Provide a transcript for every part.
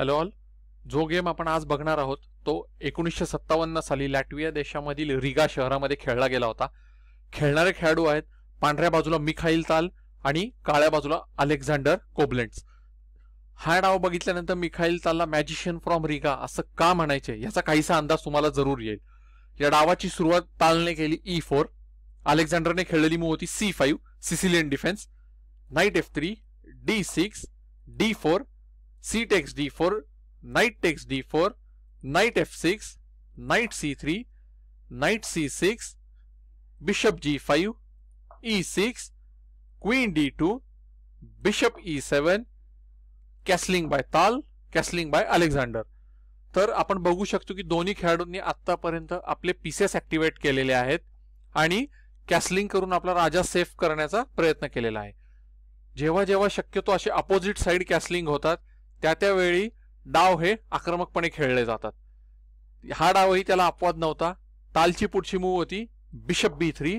hello all जो game आपण आज बघणार आहोत तो एकोणीसशे सत्तावन्न साली लॅटविया देशामधील रिगा शहरामध्ये खेळला गेला होता खेळणारे खेळाडू आहेत पांढऱ्या बाजूला मिखाईल ताल आणि काळ्या बाजूला अलेक्झांडर कोबलेंट्स हा डाव बघितल्यानंतर मिखाईल तालला मॅजिशियन फ्रॉम रिगा असं का म्हणायचे याचा काहीसा अंदाज तुम्हाला जरूर येईल या डावाची सुरुवात तालने केली ई e फोर अलेक्झांडरने खेळलेली मूव होती C five Sicilian defence knight F three D six D four c takes d4, knight takes d4, knight f6, knight c3, knight c6, bishop g5, e6, queen d2, bishop e7, castling by Tal castling bye Alexander तर आपण बघू शकतो की दोन्ही खेळाडूंनी आतापर्यंत आपले pieces activate केलेले आहेत आणि कॅसलिंग करून आपला राजा सेफ करण्याचा प्रयत्न केलेला आहे जेव्हा जेव्हा शक्यतो असे अपोजिट साईड कॅसलिंग होतात त्या त्यावेळी डाव हे आक्रमकपणे खेळले जातात हा डावही त्याला अपवाद नव्हता तालची पुढची मूव होती bishop B three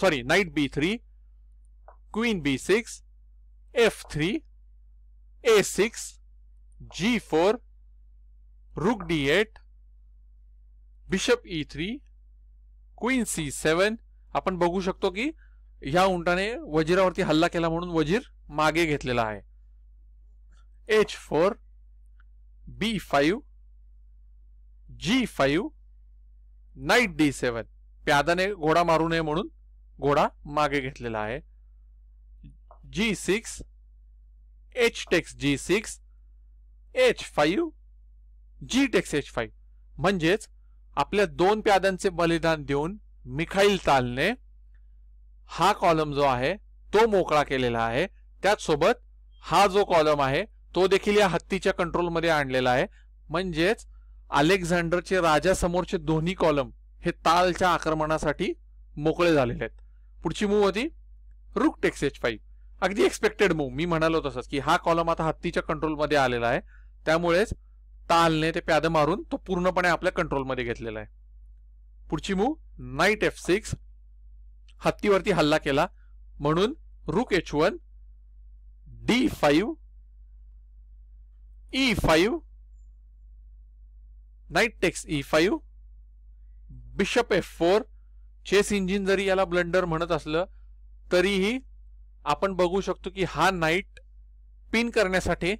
sorry knight B three queen B six F three A six G four rook D eight bishop E three queen C seven आपण बघू शकतो की ह्या उंटाने वजीरावरती हल्ला केला म्हणून वजीर मागे घेतलेला आहे H4, B5, G5, Knight D7 सेवन प्यादाने घोडा मारू नये म्हणून घोडा मागे घेतलेला आहे G six H takes G6 H5 H five G takes H five म्हणजेच आपल्या दोन प्यादांचे बलिदान देऊन मिखाईल तालने हा कॉलम जो आहे तो मोकळा केलेला आहे त्याचसोबत हा जो कॉलम आहे तो देखील या हत्तीच्या कंट्रोलमध्ये आणलेला आहे म्हणजेच अलेक्झांडरचे राजासमोरचे दोन्ही कॉलम हे तालच्या आक्रमणासाठी मोकळे झालेले आहेत पुढची मूव होती रुक टेक्स एच फाईव्ह अगदी एक्सपेक्टेड मूव मी म्हणालो तसंच की हा कॉलम आता हत्तीच्या कंट्रोलमध्ये आलेला आहे त्यामुळेच तालने ते प्याद मारून तो पूर्णपणे आपल्या कंट्रोलमध्ये घेतलेला आहे पुढची मूव नाईट एफ सिक्स हत्तीवरती हल्ला केला म्हणून rook H one D five e5 knight takes E five bishop F four chess engine जरी याला ब्लंडर म्हणत असलं तरीही आपण बघू शकतो की हा नाईट पिन करण्यासाठी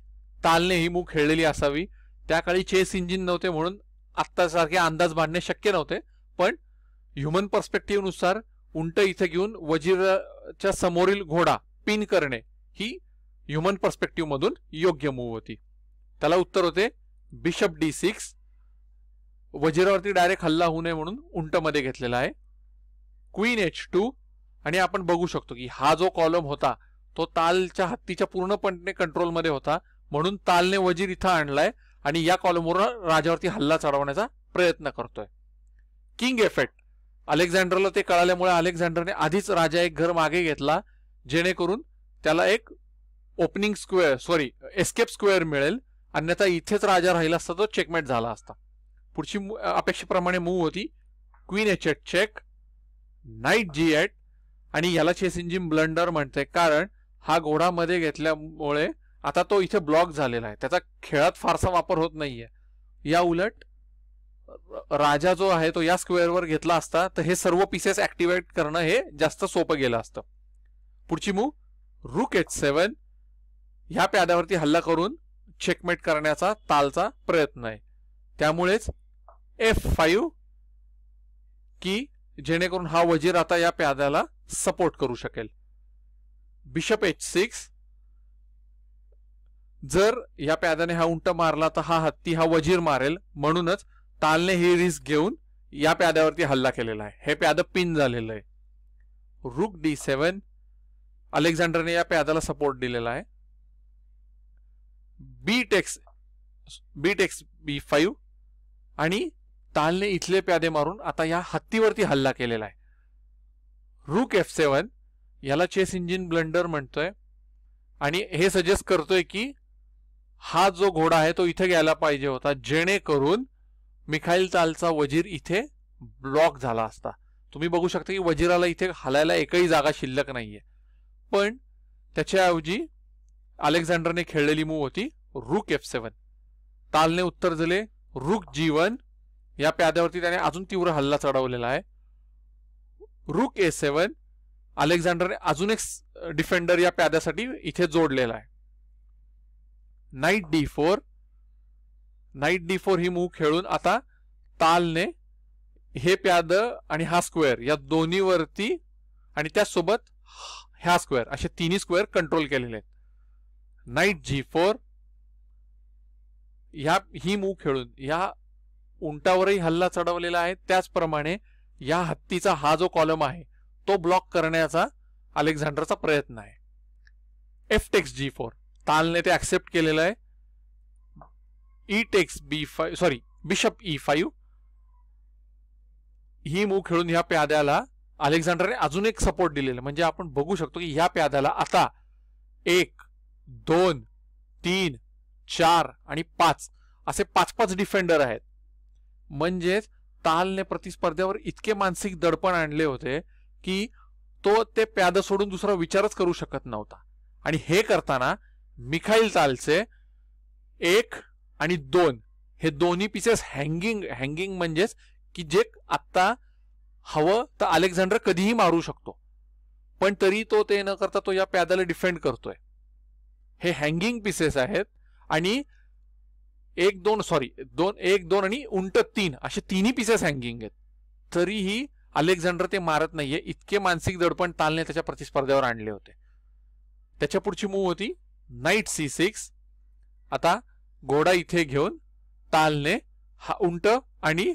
तालने ही मूग खेळलेली असावी त्या काळी चेस इंजिन नव्हते म्हणून आत्तासारखे अंदाज बांधणे शक्य नव्हते पण ह्युमन नुसार उंट इथे घेऊन वजीरच्या समोरील घोडा पिन करणे ही ह्युमन पर्स्पेक्टिव्ह मधून योग्य मूव होती त्याला उत्तर होते बिशप डी सिक्स वजिरावरती डायरेक्ट हल्ला होऊ नये म्हणून उंटमध्ये घेतलेला आहे क्वीन एच टू आणि आपण बघू शकतो की हा जो कॉलम होता तो तालच्या हत्तीच्या पूर्णपणे कंट्रोलमध्ये होता म्हणून तालने वजीर इथं आणलाय आणि या कॉलमवर राजावरती हल्ला चढवण्याचा प्रयत्न करतोय किंग एफेक्ट अलेक्झांडरला ते कळाल्यामुळे अलेक्झांडरने आधीच राजा एक घर मागे घेतला जेणेकरून त्याला एक opening square sorry escape square मिळेल अन्यथा इथेच राजा राहिला असता तो चेकमेट झाला असता पुढची अपेक्षेप्रमाणे मूव होती queen H eight check knight G eight आणि याला चेस इंजिन ब्लंडर म्हणते कारण हा घोडा मध्ये घेतल्यामुळे आता तो इथे ब्लॉक झालेला आहे त्याचा खेळात फारसा वापर होत नाहीये या उलट राजा जो आहे तो या स्क्वेअरवर घेतला असता तर हे सर्व पीसेस ऍक्टिव्हेट करणं हे जास्त सोपं गेलं असतं पुढची मूव रुक एच सेवन ह्या प्याद्यावरती हल्ला करून चेकमेट करण्याचा तालचा प्रयत्न आहे त्यामुळेच एफ फाईव्ह की जेणेकरून हा वजीर आता या प्याद्याला सपोर्ट करू शकेल बिशप एच सिक्स जर या प्याद्याने हा उंट मारला तर हा हत्ती हा वजीर मारेल म्हणूनच तालने ही रिस्क घेऊन या प्याद्यावरती हल्ला केलेला आहे हे प्याद पिन झालेलं आहे रुक डी सेवन अलेक्झांडरने या प्याद्याला सपोर्ट दिलेला आहे बीटेक्स बीटेक्स बी बी फाईव्ह आणि तालने इथले प्यादे मारून आता या हत्तीवरती हल्ला केलेला आहे रूक एफ सेवन याला चेस इंजिन ब्लंडर म्हणतोय आणि हे सजेस्ट करतोय की हा जो घोडा आहे तो इथे घ्यायला पाहिजे होता जेणेकरून मिखाईल तालचा वजीर इथे ब्लॉक झाला असता तुम्ही बघू शकता की वजीराला इथे हलायला एकही जागा शिल्लक नाहीये पण त्याच्याऐवजी अलेक्झांडरने खेळलेली मूव होती रुक एफ सेवन तालने उत्तर दिले रुक जीवन या प्याद्यावरती त्याने अजून तीव्र हल्ला चढवलेला आहे रुक ए सेवन अलेक्झांडरने अजून एक डिफेंडर या प्याद्यासाठी इथे जोडलेला आहे knight D four knight D four ही मूव खेळून आता तालने हे प्याद आणि हा स्क्वेअर या दोन्हीवरती आणि त्यासोबत ह्या स्क्वेअर असे तिन्ही स्क्वेअर कंट्रोल केलेले आहेत नाईट जी फोर ह्या ही मूव खेळून ह्या उंटावरही हल्ला चढवलेला आहे त्याचप्रमाणे या हत्तीचा हा जो कॉलम आहे तो ब्लॉक करण्याचा अलेक्झांडरचा प्रयत्न आहे एफ टेक्स जी फोर तालने ते ऍक्सेप्ट केलेलं आहे E takes B five sorry bishop E five ही मूव खेळून ह्या प्याद्याला अलेक्झांडरने अजून एक सपोर्ट दिलेला म्हणजे आपण बघू शकतो की ह्या प्याद्याला आता एक दोन तीन चार आणि पाच असे पाच पाच डिफेंडर आहेत म्हणजेच तालने प्रतिस्पर्ध्यावर इतके मानसिक दडपण आणले होते की तो ते प्याद सोडून दुसरा विचारच करू शकत नव्हता आणि हे करताना मिखाईल तालचे एक आणि दोन हे दोन्ही पिसेस हँगिंग हँगिंग म्हणजेच की जे आत्ता हवं तर अलेक्झांडर कधीही मारू शकतो पण तरी तो ते न करता तो या प्याद्याला डिफेंड करतोय हे हँगिंग पीसेस आहेत आणि एक दोन सॉरी दोन एक दोन आणि उंट तीन असे तिन्ही पीसेस हँगिंग आहेत तरीही अलेक्झांडर ते मारत नाहीये इतके मानसिक दडपण तालने त्याच्या प्रतिस्पर्ध्यावर आणले होते त्याच्या पुढची मूव होती नाईट सी सिक्स आता घोडा इथे घेऊन तालने हा उंट आणि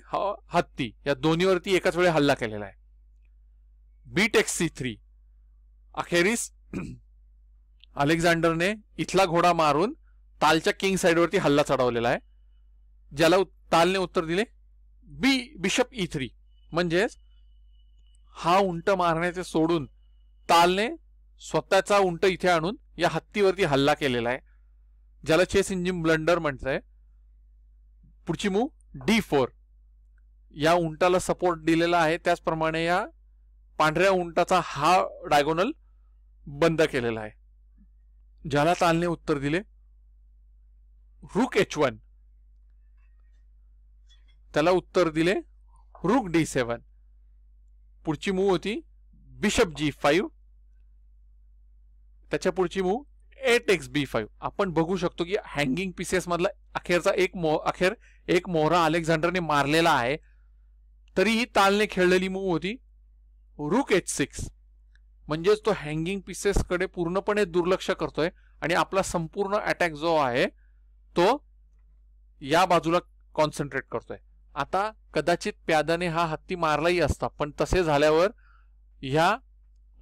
हत्ती या दोन्हीवरती एकाच वेळी हल्ला केलेला आहे बी टेक्स सी थ्री अखेरीस अलेक्झांडरने इथला घोडा मारून तालच्या किंग साईडवरती हल्ला चढवलेला आहे ज्याला तालने उत्तर दिले बी बिशप ई थ्री म्हणजेच हा उंट मारण्याचे सोडून तालने स्वतःचा उंट इथे आणून या हत्तीवरती हल्ला केलेला आहे ज्याला चेस इंजिन ब्लंडर म्हणतंय पुढची मूव डी फोर या उंटाला सपोर्ट दिलेला आहे त्याचप्रमाणे या पांढऱ्या उंटाचा हा डायगोनल बंद केलेला आहे ज्याला तालने उत्तर दिले रुक एच वन त्याला उत्तर दिले रुक डी सेवन पुढची मूव होती बिशप जी फाईव्ह त्याच्या पुढची move eight X B five आपण बघू शकतो की हँगिंग पीसेस मधला अखेरचा एक मो अखेर एक मोहरा अलेक्झांडरने मारलेला आहे तरीही तालने खेळलेली मूव होती रुक एच सिक्स म्हणजेच तो हँगिंग पीसेसकडे पूर्णपणे दुर्लक्ष करतोय आणि आपला संपूर्ण अटॅक जो आहे तो या बाजूला कॉन्सन्ट्रेट करतोय आता कदाचित प्यादाने हा हत्ती मारलाही असता पण तसे झाल्यावर ह्या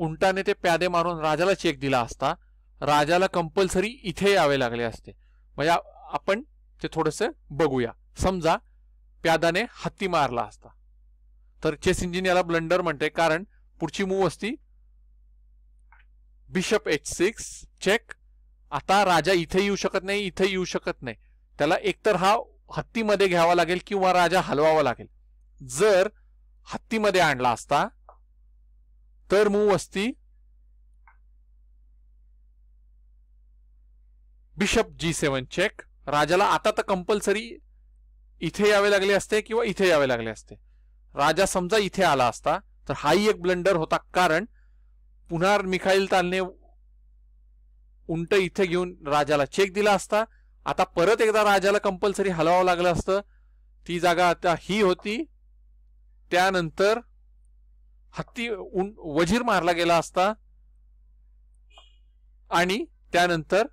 उंटाने ते प्यादे मारून राजाला चेक दिला असता राजाला कंपल्सरी इथे यावे लागले असते म्हणजे आपण ते थोडंसं बघूया समजा प्यादाने हत्ती मारला असता तर चेस इंजिन याला ब्लंडर म्हणते कारण पुढची मूव असती बिशप एच सिक्स चेक आता राजा इथे येऊ शकत नाही इथे येऊ शकत नाही त्याला एकतर हा हत्तीमध्ये घ्यावा लागेल किंवा राजा हलवावा लागेल जर हत्तीमध्ये आणला असता तर मूव असती बिशप जी सेवन चेक राजाला आता तर कंपल्सरी इथे यावे लागले असते किंवा इथे यावे लागले असते राजा समजा इथे आला असता तर हाही एक ब्लंडर होता कारण पुन्हा मिखाईल तालने उंट इथे घेऊन राजाला चेक दिला असता आता परत एकदा राजाला कंपल्सरी हलवावं लागलं असतं ती जागा आता ही होती त्यानंतर हत्ती वजीर मारला गेला असता आणि त्यानंतर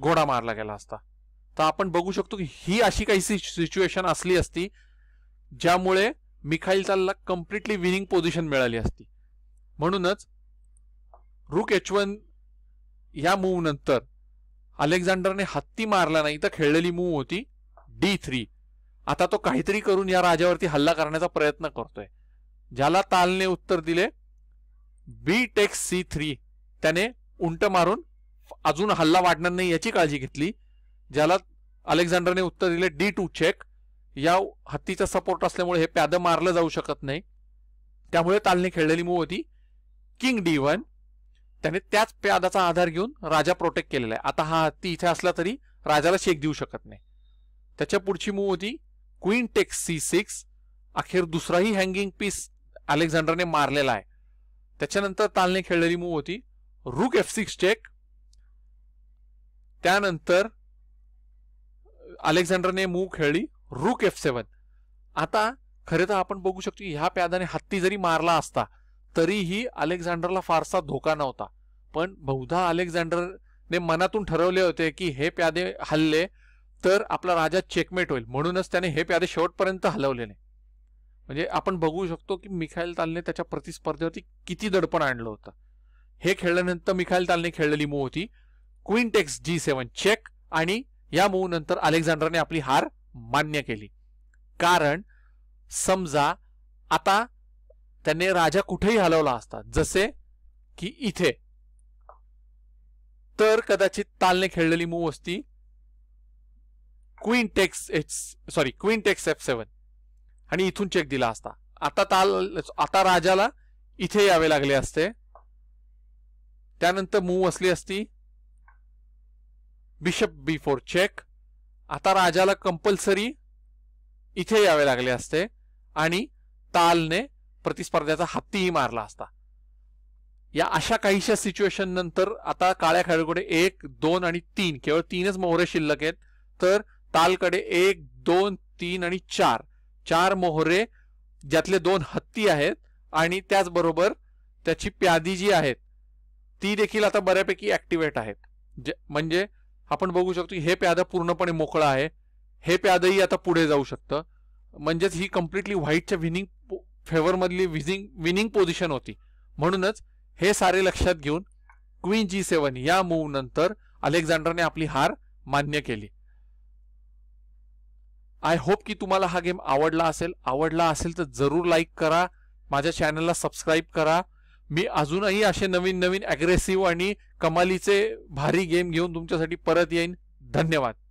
घोडा मारला गेला असता तर आपण बघू शकतो की ही अशी काही सिच्युएशन असली असती ज्यामुळे मिखाईल चालला कम्प्लिटली विनिंग पोझिशन मिळाली असती म्हणूनच रुक एच वन या मूव नंतर अलेक्झांडरने हत्ती मारला नाही तर खेळलेली मूव होती डी थ्री आता तो काहीतरी करून या राजावरती हल्ला करण्याचा प्रयत्न करतोय ज्याला तालने उत्तर दिले बी टेक्स सी थ्री त्याने उंट मारून अजून हल्ला वाढणार नाही याची काळजी घेतली ज्याला अलेक्झांडरने उत्तर दिले डी टू चेक या हत्तीचा सपोर्ट असल्यामुळे हे प्यादं मारलं जाऊ शकत नाही त्यामुळे तालने खेळलेली मूव होती किंग डी वन त्याने त्याच प्यादाचा आधार घेऊन राजा प्रोटेक्ट केलेला आहे आता हा हत्ती इथे असला तरी राजाला शेक देऊ शकत नाही त्याच्या पुढची मूव होती क्वीन टेक्स सी सिक्स अखेर दुसराही हँगिंग पीस अलेक्झांडरने मारलेला आहे त्याच्यानंतर तालने खेळलेली मूव होती रुक एफ सिक्स चेक त्यानंतर अलेक्झांडरने मूव खेळली रुक एफ सेवन आता खरे तर आपण बघू शकतो ह्या प्यादाने हत्ती जरी मारला असता तरीही अलेक्झांडरला फारसा धोका नव्हता पण बहुधा अलेक्झांडरने मनातून ठरवले होते की हे प्यादे हल्ले तर आपला राजा चेकमेट होईल म्हणूनच त्याने हे प्यादे शेवटपर्यंत हलवले नाही म्हणजे आपण बघू शकतो की मिखाईल तालने त्याच्या प्रतिस्पर्धेवरती किती दडपण आणलं होतं हे खेळल्यानंतर मिखाईल तालने खेळलेली मूव होती क्विंटेक्स जी सेवन चेक आणि या मूव नंतर अलेक्झांडरने आपली हार मान्य केली कारण समजा आता त्यांनी राजा कुठेही हलवला असता जसे की इथे तर कदाचित तालने खेळलेली मूव असती queen takes H sorry queen takes F seven आणि इथून चेक दिला असता आता ताल आता राजाला इथे यावे लागले असते त्यानंतर मूव असली असती बिशप बी फोर चेक आता राजाला कंपल्सरी इथे यावे लागले असते आणि तालने प्रतिस्पर्ध्याचा हत्तीही मारला असता या अशा काहीशा सिच्युएशन नंतर आता काळ्या खेळाडूकडे एक दोन आणि तीन केवळ तीनच मोहरे शिल्लक आहेत तर तालकडे एक दोन तीन आणि चार चार मोहरे ज्यातले दोन हत्ती आहेत आणि त्याचबरोबर त्याची प्यादी जी आहेत ती देखील आता बऱ्यापैकी ऍक्टिव्हेट आहेत म्हणजे आपण बघू शकतो हे प्यादं पूर्णपणे मोकळं आहे हे प्यादही आता पुढे जाऊ शकतं म्हणजेच ही कम्प्लिटली व्हाईटच्या विनिंग फेवरमधली विजिंग विनिंग पोझिशन होती म्हणूनच हे सारे लक्षात घेऊन क्वीन जी सेवन या मूव्ह नंतर अलेक्झांडरने आपली हार मान्य केली आय होप की तुम्हाला हा गेम आवडला असेल आवडला असेल तर जरूर लाईक करा माझ्या चॅनलला सबस्क्राईब करा मी अजूनही असे नवीन नवीन अग्रेसिव्ह आणि कमालीचे भारी गेम घेऊन तुमच्यासाठी परत येईन धन्यवाद